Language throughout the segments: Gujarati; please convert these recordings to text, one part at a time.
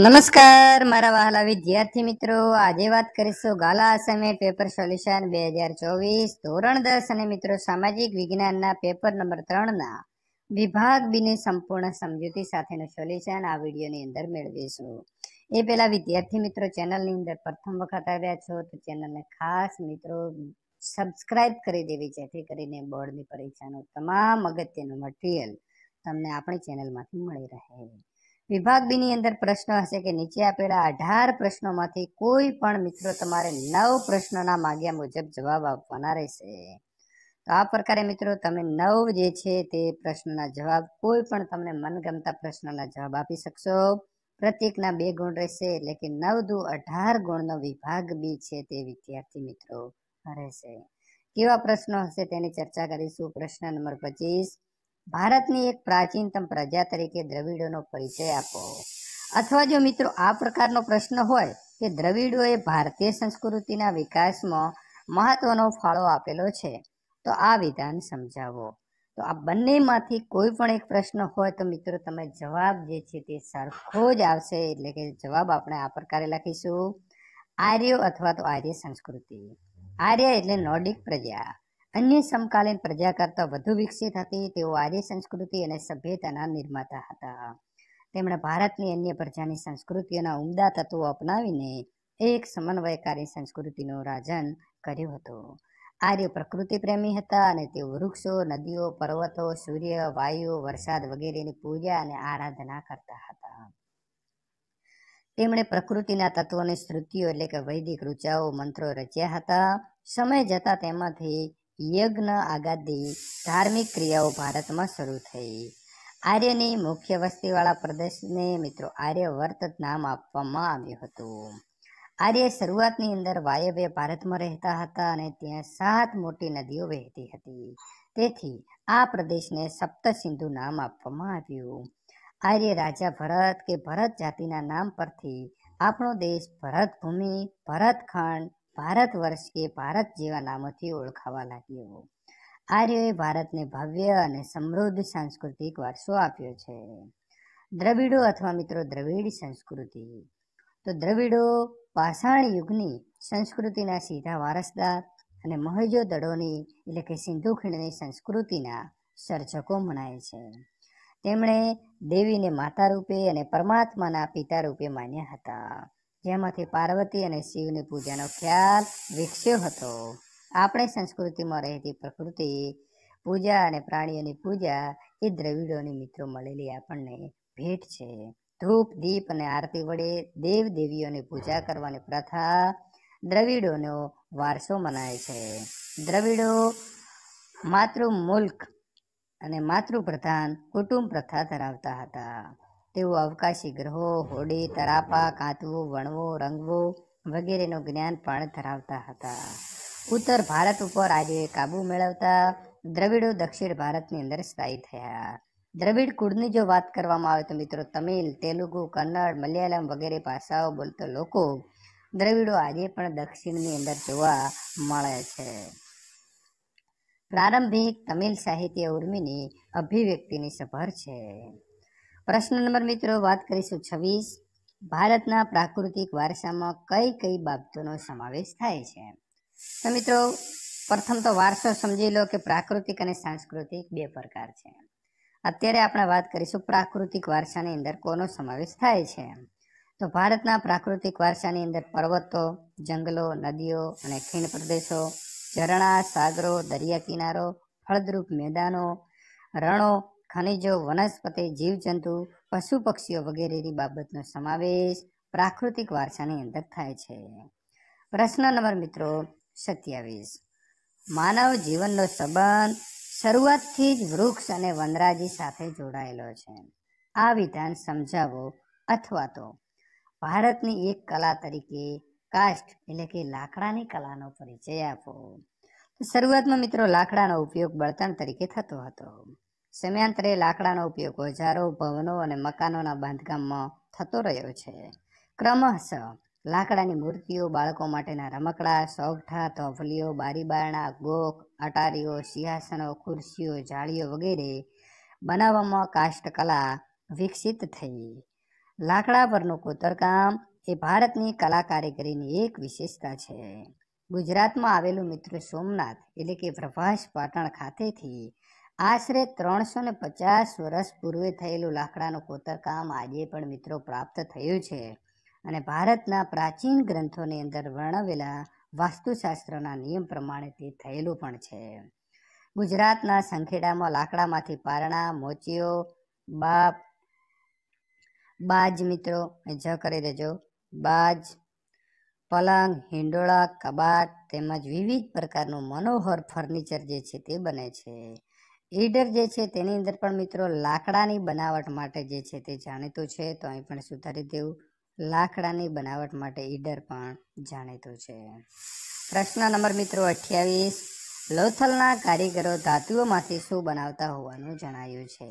નમસ્કાર મારા વહાલા વિદ્યાર્થી મિત્રો આજે વાત કરીશું ગાલા આસામે પેપર સોલ્યુશન બે હજાર ચોવીસ ધોરણ દસ અને મિત્રો સામાજિક વિજ્ઞાનના પેપર નંબર ત્રણના વિભાગ બીની સંપૂર્ણ સમજૂતી સાથેનું સોલ્યુશન આ વિડીયોની અંદર મેળવીશું એ પહેલા વિદ્યાર્થી મિત્રો ચેનલની અંદર પ્રથમ વખત આવ્યા છો તો ચેનલને ખાસ મિત્રો સબસ્ક્રાઇબ કરી દેવી જેથી કરીને બોર્ડની પરીક્ષાનું તમામ અગત્યનું મટીરિયલ તમને આપણી ચેનલમાંથી મળી રહે વિભાગ બી ની અંદર પ્રશ્ન હશે કે નીચે આપેલા અઢાર પ્રશ્નોમાંથી કોઈ પણ મિત્રો તમારે નવ પ્રશ્નોના માગ્યા મુજબ જવાબ આપવાના રહેશે તો આ પ્રકારે મિત્રો તમે નવ જે છે તે પ્રશ્નના જવાબ કોઈ પણ તમને મનગમતા પ્રશ્નના જવાબ આપી શકશો પ્રત્યેકના બે ગુણ રહેશે એટલે કે નવ દુ અઢાર ગુણનો વિભાગ બી છે તે વિદ્યાર્થી મિત્રો રહેશે કેવા પ્રશ્નો હશે તેની ચર્ચા કરીશું પ્રશ્ન નંબર પચીસ ભારતની એક પ્રાચીનતમ પ્રજા તરીકે દ્રવિડોનો પરિચય આપો અથવા જો મિત્રો આ પ્રકારનો પ્રશ્ન હોય કે દ્રવિડોએ ભારતીય સંસ્કૃતિના વિકાસમાં મહત્વનો ફાળો આપેલો છે તો આ વિધાન સમજાવો તો આ બંનેમાંથી કોઈ પણ એક પ્રશ્ન હોય તો મિત્રો તમે જવાબ જે છે તે સરખો જ આવશે એટલે કે જવાબ આપણે આ પ્રકારે લખીશું આર્યો અથવા તો આર્ય સંસ્કૃતિ આર્ય એટલે નોર્ડિક પ્રજા અન્ય સમકાલીન પ્રજા કરતાં વધુ વિકસિત હતી તેઓ આર્ય સંસ્કૃતિ અને સભ્યતાના નિર્માતા હતા તેમણે ભારતની અન્ય પ્રજાની સંસ્કૃતિઓના ઉમદા તત્વો અપનાવીને એક સમન્વયકારી સંસ્કૃતિનું રાજન કર્યું હતું આર્ય પ્રકૃતિ પ્રેમી હતા અને તેઓ વૃક્ષો નદીઓ પર્વતો સૂર્ય વાયુ વરસાદ વગેરેની પૂજા અને આરાધના કરતા હતા તેમણે પ્રકૃતિના તત્વોની સ્તૃતિઓ એટલે કે વૈદિક રૂચાઓ મંત્રો રચ્યા હતા સમય જતા તેમાંથી યજ્ઞ આગાદી ધાર્મિક ક્રિયાઓ ભારતમાં શરૂ થઈ આર્યની મુખ્ય વસ્તીવાળા પ્રદેશને મિત્રો આર્યવર્ત નામ આપવામાં આવ્યું હતું આર્ય શરૂઆતની અંદર વાયવ્ય ભારતમાં રહેતા હતા અને ત્યાં સાત મોટી નદીઓ વહેતી હતી તેથી આ પ્રદેશને સપ્તસિંધુ નામ આપવામાં આવ્યું આર્ય રાજા ભરત કે ભરત જાતિના નામ પરથી આપણો દેશ ભરતભૂમિ ભરતખંડ ભારત વર્ષ કે ભારત જેવા નામોથી ઓળખાવા લાગ્યો આર્યોએ ભારતને ભવ્ય અને સમૃદ્ધ સાંસ્કૃતિક વારસો આપ્યો છે દ્રવિડો અથવા મિત્રો દ્રવિડ સંસ્કૃતિ તો દ્રવિડો પાષાણ યુગની સંસ્કૃતિના સીધા વારસદાર અને મહેજો દડોની એટલે કે સિંધુ ખીણની સંસ્કૃતિના સર્જકો મનાય છે તેમણે દેવીને માતા રૂપે અને પરમાત્માના પિતા રૂપે માન્યા હતા જેમાંથી પાર્વતી અને શિવની પૂજાનો ખ્યાલ વિકસ્યો હતો આપણી સંસ્કૃતિમાં રહેતી પ્રકૃતિ પૂજા અને પ્રાણીઓની પૂજા એ દ્રવિડોની મિત્રો મળેલી આપણને ભેટ છે ધૂપ દીપ અને આરતી વડે દેવ દેવીઓની પૂજા કરવાની પ્રથા દ્રવિડોનો વારસો મનાય છે દ્રવિડો માતૃ મુલ્ક અને માતૃપ્રધાન કુટુંબ પ્રથા ધરાવતા હતા તેઓ અવકાશી ગ્રહો હોડી તરાપા કાંતવું વણવું રંગવું વગેરેનું જ્ઞાન પણ ધરાવતા હતા ઉત્તર ભારત ઉપર આજે કાબુ મેળવતા દ્રવિડો દક્ષિણ ભારતની અંદર સ્થાયી થયા દ્રવિડ કુળની જો વાત કરવામાં આવે તો મિત્રો તમિલ તેલુગુ કન્નડ મલયાલમ વગેરે ભાષાઓ બોલતો લોકો દ્રવિડો આજે પણ દક્ષિણની અંદર જોવા મળે છે પ્રારંભિક તમિલ સાહિત્ય ઉર્મિની અભિવ્યક્તિની સભર છે પ્રશ્ન નંબર મિત્રો વાત કરીશું છવ્વીસ ભારતના પ્રાકૃતિક વારસામાં કઈ કઈ બાબતોનો સમાવેશ થાય છે તો મિત્રો પ્રથમ તો વારસો સમજી લો કે પ્રાકૃતિક અને સાંસ્કૃતિક બે પ્રકાર છે અત્યારે આપણે વાત કરીશું પ્રાકૃતિક વારસાની અંદર કોનો સમાવેશ થાય છે તો ભારતના પ્રાકૃતિક વારસાની અંદર પર્વતો જંગલો નદીઓ અને ખીણ પ્રદેશો ઝરણા સાગરો દરિયા કિનારો ફળદ્રુપ મેદાનો રણો ખનિજો વનસ્પતિ જીવજંતુ પશુ પક્ષીઓ વગેરેની બાબતનો સમાવેશ પ્રાકૃતિક વારસાની અંદર થાય છે પ્રશ્ન નંબર મિત્રો સત્યાવીસ માનવ જીવનનો સંબંધ શરૂઆતથી જ વૃક્ષ અને વનરાજી સાથે જોડાયેલો છે આ વિધાન સમજાવો અથવા તો ભારતની એક કલા તરીકે કાસ્ટ એટલે કે લાકડાની કલાનો પરિચય આપો શરૂઆતમાં મિત્રો લાકડાનો ઉપયોગ બળતણ તરીકે થતો હતો સમયાંતરે લાકડાનો ઉપયોગ હજારો ભવનો અને મકાનોના બાંધકામમાં થતો રહ્યો છે ક્રમશઃ લાકડાની મૂર્તિઓ બાળકો માટેના રમકડા સોગઠા તોફલીઓ બારીબારણા ગોખ અટારીઓ સિંહાસનો ખુરશીઓ જાળીઓ વગેરે બનાવવામાં કાષ્ટકલા વિકસિત થઈ લાકડા પરનું કોતરકામ એ ભારતની કલા કારીગરીની એક વિશેષતા છે ગુજરાતમાં આવેલું મિત્ર સોમનાથ એટલે કે પ્રભાસ પાટણ ખાતેથી આશરે ત્રણસો ને પચાસ વર્ષ પૂર્વે થયેલું લાકડાનું કોતરકામ આજે પણ મિત્રો પ્રાપ્ત થયું છે અને ભારતના પ્રાચીન ગ્રંથોની અંદર વર્ણવેલા વાસ્તુશાસ્ત્રના નિયમ પ્રમાણે તે થયેલું પણ છે ગુજરાતના સંખેડામાં લાકડામાંથી પારણા મોચીઓ બાપ બાજ મિત્રો જ કરી દેજો બાજ પલંગ હિંડોળા કબાટ તેમજ વિવિધ પ્રકારનું મનોહર ફર્નિચર જે છે તે બને છે હીટર જે છે તેની અંદર પણ મિત્રો લાકડાની બનાવટ માટે જે છે તે જાણીતું છે તો અહીં પણ સુધારી દેવું લાકડાની બનાવટ માટે ઈડર પણ જાણીતું છે પ્રશ્ન નંબર મિત્રો અઠ્યાવીસ લોથલના કારીગરો ધાતુઓમાંથી શું બનાવતા હોવાનું જણાયું છે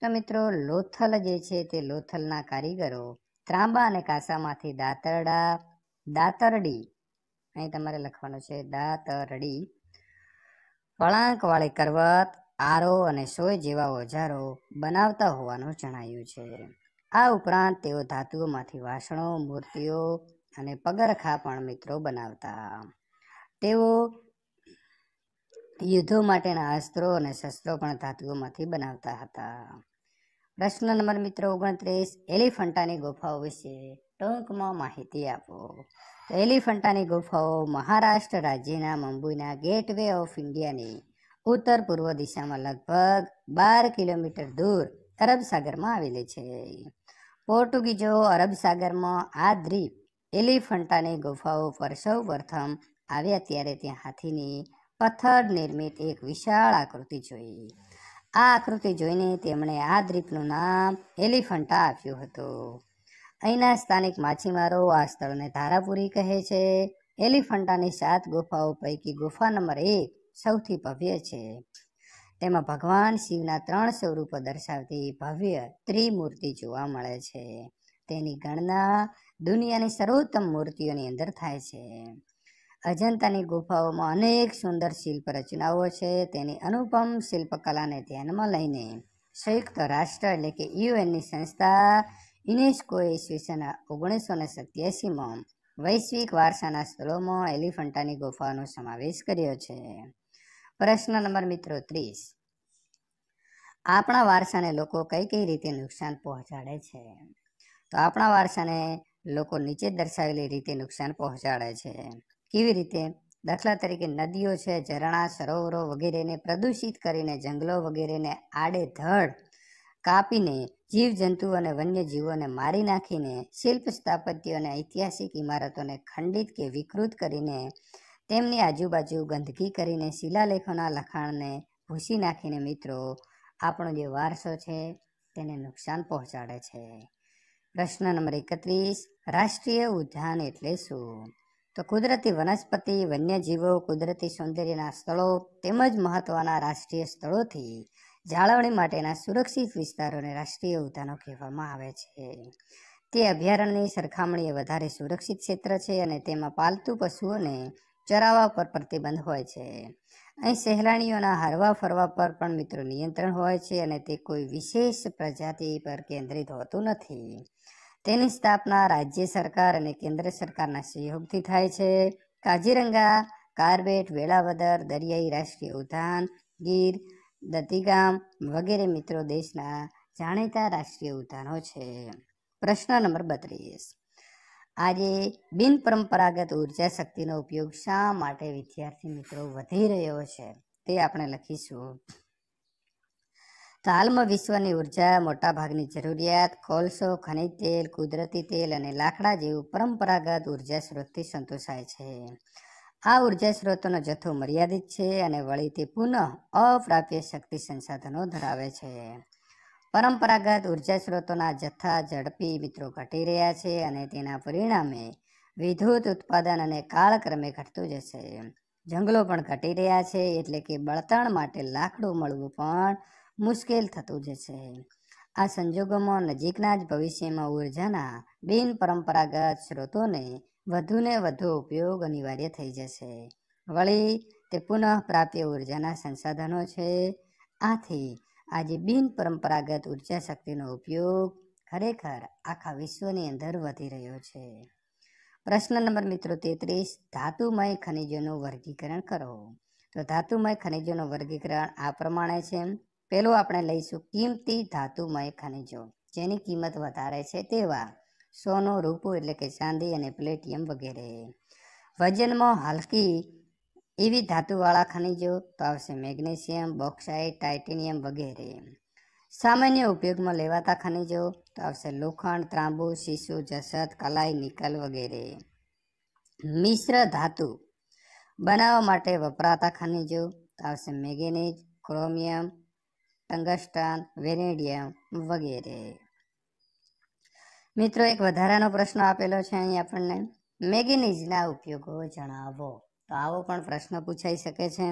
તો મિત્રો લોથલ જે છે તે લોથલના કારીગરો ત્રાંબા અને કાંસામાંથી દાતરડા દાતરડી અહીં તમારે લખવાનું છે દાતરડી વળાંકવાળી કરવત આરો અને સોય જેવા ઓજારો બનાવતા હોવાનું જણાયું છે આ ઉપરાંત તેઓ ધાતુઓમાંથી વાસણો મૂર્તિઓ અને પગરખા પણ મિત્રો બનાવતા તેઓ યુદ્ધો માટેના અસ્ત્રો અને શસ્ત્રો પણ ધાતુઓમાંથી બનાવતા હતા પ્રશ્ન નંબર મિત્રો ઓગણત્રીસ એલિફન્ટાની ગુફાઓ વિશે ટૂંકમાં માહિતી આપો તો એલિફન્ટાની ગુફાઓ મહારાષ્ટ્ર રાજ્યના મુંબઈના ગેટવે ઓફ ઇન્ડિયાની ઉત્તર પૂર્વ દિશામાં લગભગ બાર કિલોમીટર દૂર અરબ સાગરમાં આવેલી છે પોર્ટુગીઝો અરબ સાગરમાં આ દ્વીપ એલિફન્ટાની ગુફાઓ પર સૌ પ્રથમ આવ્યા ત્યારે ત્યાં હાથીની પથ્થર નિર્મિત એક વિશાળ આકૃતિ જોઈ આ આકૃતિ જોઈને તેમણે આ દ્વીપનું નામ એલિફન્ટા આપ્યું હતું અહીંના સ્થાનિક માછીમારો આ સ્થળને ધારાપુરી કહે છે એલિફન્ટાની સાત ગુફાઓ પૈકી ગુફા નંબર એક સૌથી ભવ્ય છે તેમાં ભગવાન શિવના ત્રણ સ્વરૂપો દર્શાવતી ભવ્ય ત્રિમૂર્તિ જોવા મળે છે તેની ગણના દુનિયાની સર્વોત્તમ મૂર્તિઓની અંદર થાય છે અજંતાની ગુફાઓમાં અનેક સુંદર શિલ્પ રચનાઓ છે તેની અનુપમ શિલ્પકલાને ધ્યાનમાં લઈને સંયુક્ત રાષ્ટ્ર એટલે કે યુએનની સંસ્થા યુનેસ્કોએ ઈસવીસના ઓગણીસો ને સત્યાસીમાં વૈશ્વિક વારસાના સ્થળોમાં એલિફન્ટાની ગુફાઓનો સમાવેશ કર્યો છે પ્રશ્ન નંબર મિત્રો ત્રીસ આપણા વારસાને લોકો કઈ કઈ રીતે નુકસાન પહોંચાડે છે તો આપણા વારસાને લોકો નીચે દર્શાવેલી રીતે નુકસાન પહોંચાડે છે કેવી રીતે દાખલા તરીકે નદીઓ છે ઝરણા સરોવરો વગેરેને પ્રદૂષિત કરીને જંગલો વગેરેને આડેધડ કાપીને જીવજંતુ અને વન્યજીવોને મારી નાખીને શિલ્પ સ્થાપત્ય અને ઐતિહાસિક ઇમારતોને ખંડિત કે વિકૃત કરીને તેમની આજુબાજુ ગંદકી કરીને શિલાલેખોના લખાણને ભૂસી નાખીને મિત્રો આપણો જે વારસો છે તેને નુકસાન પહોંચાડે છે પ્રશ્ન નંબર એકત્રીસ રાષ્ટ્રીય ઉદ્યાન એટલે શું તો કુદરતી વનસ્પતિ વન્યજીવો કુદરતી સૌંદર્યના સ્થળો તેમજ મહત્ત્વના રાષ્ટ્રીય સ્થળોથી જાળવણી માટેના સુરક્ષિત વિસ્તારોને રાષ્ટ્રીય ઉદ્યાનો કહેવામાં આવે છે તે અભયારણ્યની સરખામણીએ વધારે સુરક્ષિત ક્ષેત્ર છે અને તેમાં પાલતુ પશુઓને ચરાવા પર પ્રતિબંધ હોય છે અહીં સહેલાણીઓના હરવા ફરવા પર પણ મિત્રો નિયંત્રણ હોય છે અને તે કોઈ વિશેષ પ્રજાતિ પર કેન્દ્રિત હોતું નથી તેની સ્થાપના રાજ્ય સરકાર અને કેન્દ્ર સરકારના સહયોગથી થાય છે કાજીરંગા કાર્બેટ વેળાવદર દરિયાઈ રાષ્ટ્રીય ઉદ્યાન ગીર દતીગામ વગેરે મિત્રો દેશના જાણીતા રાષ્ટ્રીય ઉદ્યાનો છે પ્રશ્ન નંબર બત્રીસ આજે બિનપરંપરાગત ઉર્જા શક્તિનો ઉપયોગ શા માટે વિદ્યાર્થી મિત્રો વધી રહ્યો છે તે આપણે લખીશું તો હાલમાં વિશ્વની ઉર્જા મોટાભાગની જરૂરિયાત કોલસો ખનિજ તેલ કુદરતી તેલ અને લાકડા જેવું પરંપરાગત ઉર્જા સ્ત્રોતથી સંતોષાય છે આ ઉર્જા સ્ત્રોતોનો જથ્થો મર્યાદિત છે અને વળી તે પુનઃ અપ્રાપ્ય શક્તિ સંસાધનો ધરાવે છે પરંપરાગત ઉર્જા સ્ત્રોતોના જથ્થા ઝડપી મિત્રો ઘટી રહ્યા છે અને તેના પરિણામે વિદ્યુત ઉત્પાદન અને કાળક્રમે ઘટતું જશે જંગલો પણ ઘટી રહ્યા છે એટલે કે બળતણ માટે લાકડું મળવું પણ મુશ્કેલ થતું જશે આ સંજોગોમાં નજીકના જ ભવિષ્યમાં ઉર્જાના બિન પરંપરાગત સ્ત્રોતોને વધુને વધુ ઉપયોગ અનિવાર્ય થઈ જશે વળી તે પુનઃપ્રાપ્ય ઉર્જાના સંસાધનો છે આથી આજે બિન પરંપરાગત ઉર્જા શક્તિનો ઉપયોગ ખરેખર આખા વિશ્વની અંદર વધી રહ્યો છે પ્રશ્ન નંબર મિત્રો તેત્રીસ ધાતુમય ખનિજોનું વર્ગીકરણ કરો તો ધાતુમય ખનિજોનું વર્ગીકરણ આ પ્રમાણે છે પહેલું આપણે લઈશું કિંમતી ધાતુમય ખનિજો જેની કિંમત વધારે છે તેવા સોનો રૂપો એટલે કે ચાંદી અને પ્લેટિયમ વગેરે વજનમાં હલકી એવી ધાતુવાળા ખનિજો પાવશે મેગ્નેશિયમ બોક્સાઇટ ટાઇટેનિયમ વગેરે સામાન્ય ઉપયોગમાં લેવાતા ખનિજો આવશે લોખંડ ત્રાંબુ શીશુ જસત કલાઈ નિકલ વગેરે મિશ્ર ધાતુ બનાવવા માટે વપરાતા ખનિજો આવશે મેગ્નેજ ક્રોમિયમ ટંગસ્ટન વેનેડિયમ વગેરે મિત્રો એક વધારાનો પ્રશ્ન આપેલો છે અહીં આપણને મેગ્નેઝના ઉપયોગો જણાવો તો આવો પણ પ્રશ્ન પૂછાઈ શકે છે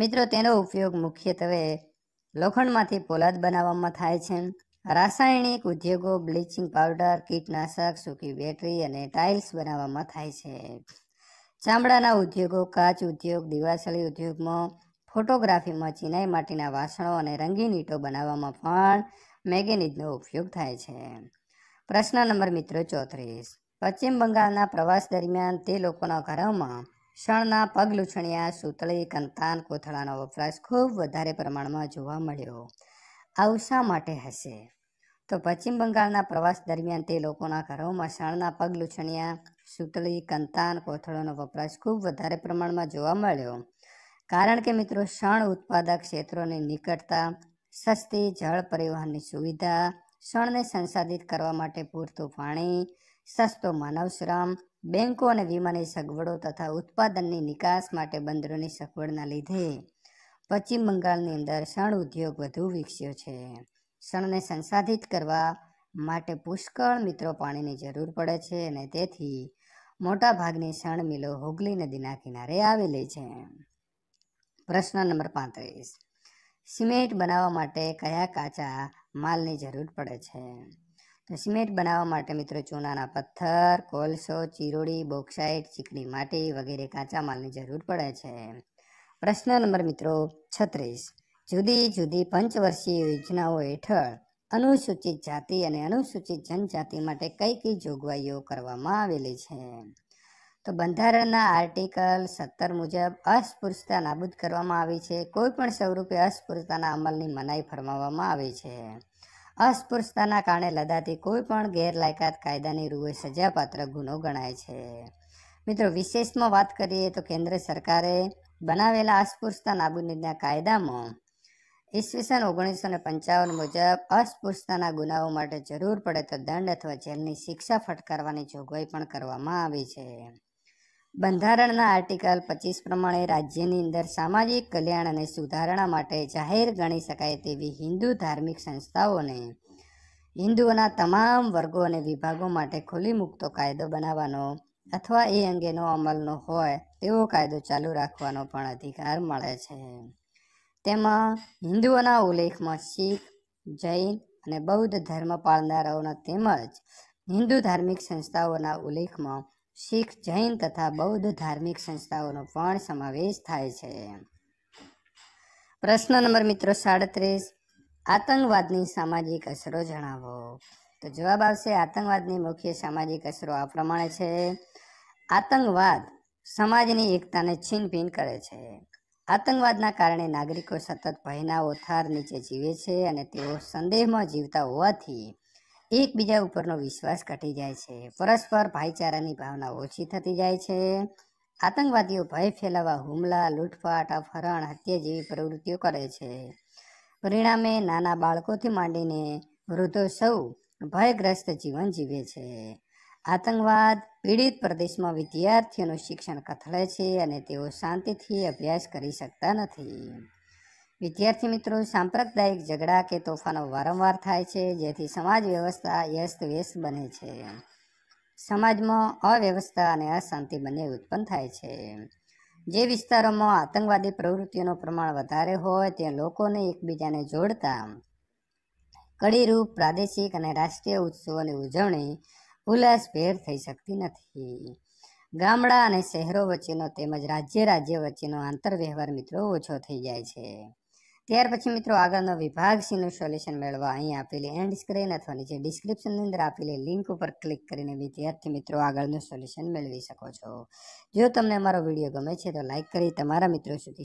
મિત્રો તેનો ઉપયોગ મુખ્યત્વે લોખંડમાંથી પોલાદ બનાવવામાં થાય છે રાસાયણિક ઉદ્યોગો બ્લીચિંગ પાવડર કીટનાશક સૂકી બેટરી અને ટાઇલ્સ બનાવવામાં થાય છે ચામડાના ઉદ્યોગો કાચ ઉદ્યોગ દિવાસળી ઉદ્યોગમાં ફોટોગ્રાફીમાં ચિનાઈ માટીના વાસણો અને રંગીન ઈંટો બનાવવામાં પણ મેગેનિઝનો ઉપયોગ થાય છે પ્રશ્ન નંબર મિત્રો ચોત્રીસ પશ્ચિમ બંગાળના પ્રવાસ દરમિયાન તે લોકોના ઘરોમાં શણના પગલૂછણિયા સૂતળી કંતાન કોથળાનો વપરાશ ખૂબ વધારે પ્રમાણમાં જોવા મળ્યો આવું શા માટે હશે તો પશ્ચિમ બંગાળના પ્રવાસ દરમિયાન તે લોકોના ઘરોમાં શણના પગલૂછણિયા સૂતળી કંતાન કોથળોનો વપરાશ ખૂબ વધારે પ્રમાણમાં જોવા મળ્યો કારણ કે મિત્રો શણ ઉત્પાદક ક્ષેત્રોની નિકટતા સસ્તી જળ પરિવહનની સુવિધા શણને સંસાધિત કરવા માટે પૂરતું પાણી સસ્તો માનવ શ્રમ બેન્કો અને વીમાની સગવડો તથા ઉત્પાદનની નિકાસ માટે બંદરોની સગવડના લીધે પશ્ચિમ બંગાળની અંદર શણ ઉદ્યોગ વધુ વિકસ્યો છે શણને સંસાધિત કરવા માટે પુષ્કળ મિત્રો પાણીની જરૂર પડે છે અને તેથી મોટાભાગની શણ મિલો હુગલી નદીના કિનારે આવેલી છે પ્રશ્ન નંબર પાંત્રીસ સિમેન્ટ બનાવવા માટે કયા કાચા માલની જરૂર પડે છે સિમેન્ટ બનાવવા માટે મિત્રો ચૂનાના પથ્થર કોલસો ચીરોડી બોક્સાઇટ ચીકણી માટી વગેરે કાચા માલની જરૂર પડે છે પ્રશ્ન નંબર મિત્રો છત્રીસ જુદી જુદી પંચવર્ષીય યોજનાઓ હેઠળ અનુસૂચિત જાતિ અને અનુસૂચિત જનજાતિ માટે કઈ કઈ જોગવાઈઓ કરવામાં આવેલી છે તો બંધારણના આર્ટિકલ સત્તર મુજબ અસ્પૃશ્યતા નાબૂદ કરવામાં આવી છે કોઈપણ સ્વરૂપે અસ્પૃશ્યતાના અમલની મનાઈ ફરમાવવામાં આવી છે અસ્પૃશ્યતાના કારણે લદાતી કોઈ પણ ગેરલાયકાત કાયદાની રૂએ સજાપાત્ર ગુનો ગણાય છે મિત્રો વિશેષમાં વાત કરીએ તો કેન્દ્ર સરકારે બનાવેલા અસ્પૃશ્યતા નાબૂદીના કાયદામાં ઈસવીસન ઓગણીસો ને પંચાવન મુજબ અસ્પૃશ્યતાના ગુનાઓ માટે જરૂર પડે તો દંડ અથવા જેલની શિક્ષા ફટકારવાની જોગવાઈ પણ કરવામાં આવી છે બંધારણના આર્ટિકલ પચીસ પ્રમાણે રાજ્યની અંદર સામાજિક કલ્યાણ અને સુધારણા માટે જાહેર ગણી શકાય તેવી હિન્દુ ધાર્મિક સંસ્થાઓને હિન્દુઓના તમામ વર્ગો અને વિભાગો માટે ખુલ્લી મૂકતો કાયદો બનાવવાનો અથવા એ અંગેનો અમલનો હોય તેવો કાયદો ચાલુ રાખવાનો પણ અધિકાર મળે છે તેમાં હિન્દુઓના ઉલ્લેખમાં શીખ જૈન અને બૌદ્ધ ધર્મ પાળનારાઓના તેમજ હિન્દુ ધાર્મિક સંસ્થાઓના ઉલ્લેખમાં શીખ જૈન તથા બૌદ્ધ ધાર્મિક સંસ્થાઓનો પણ સમાવેશ થાય છે પ્રશ્ન નંબર મિત્રો સાડત્રીસ આતંકવાદની સામાજિક અસરો જણાવો તો જવાબ આવશે આતંકવાદની મુખ્ય સામાજિક અસરો આ પ્રમાણે છે આતંકવાદ સમાજની એકતાને છીનભીન કરે છે આતંકવાદના કારણે નાગરિકો સતત ભયના ઓથાર નીચે જીવે છે અને તેઓ સંદેહમાં જીવતા હોવાથી એકબીજા ઉપરનો વિશ્વાસ ઘટી જાય છે પરસ્પર ભાઈચારાની ભાવના ઓછી થતી જાય છે આતંકવાદીઓ ભય ફેલાવા હુમલા લૂંટફાટ અપહરણ હત્યા જેવી પ્રવૃત્તિઓ કરે છે પરિણામે નાના બાળકોથી માંડીને વૃદ્ધો સૌ ભયગ્રસ્ત જીવન જીવે છે આતંકવાદ પીડિત પ્રદેશમાં વિદ્યાર્થીઓનું શિક્ષણ કથળે છે અને તેઓ શાંતિથી અભ્યાસ કરી શકતા નથી વિદ્યાર્થી મિત્રો સાંપ્રદાયિક ઝઘડા કે તોફાનો વારંવાર થાય છે જેથી સમાજ વ્યવસ્થા વ્યસ્ત બને છે સમાજમાં અવ્યવસ્થા અને અશાંતિ બંને ઉત્પન્ન થાય છે જે વિસ્તારોમાં આતંકવાદી પ્રવૃત્તિઓનો પ્રમાણ વધારે હોય તે લોકોને એકબીજાને જોડતા કડીરૂપ પ્રાદેશિક અને રાષ્ટ્રીય ઉત્સવોની ઉજવણી ઉલ્લાસભેર થઈ શકતી નથી ગામડા અને શહેરો વચ્ચેનો તેમજ રાજ્ય રાજ્ય વચ્ચેનો આંતરવ્યવહાર મિત્રો ઓછો થઈ જાય છે ત્યાર પછી મિત્રો આગળનો વિભાગ સીનું સોલ્યુશન મેળવવા અહીં આપેલી એન્ડ સ્ક્રીન અથવા નીચે ડિસ્ક્રિપ્શનની અંદર આપેલી લિંક ઉપર ક્લિક કરીને વિદ્યાર્થી મિત્રો આગળનું સોલ્યુશન મેળવી શકો છો જો તમને અમારો વિડીયો ગમે છે તો લાઇક કરી તમારા મિત્રો સુધી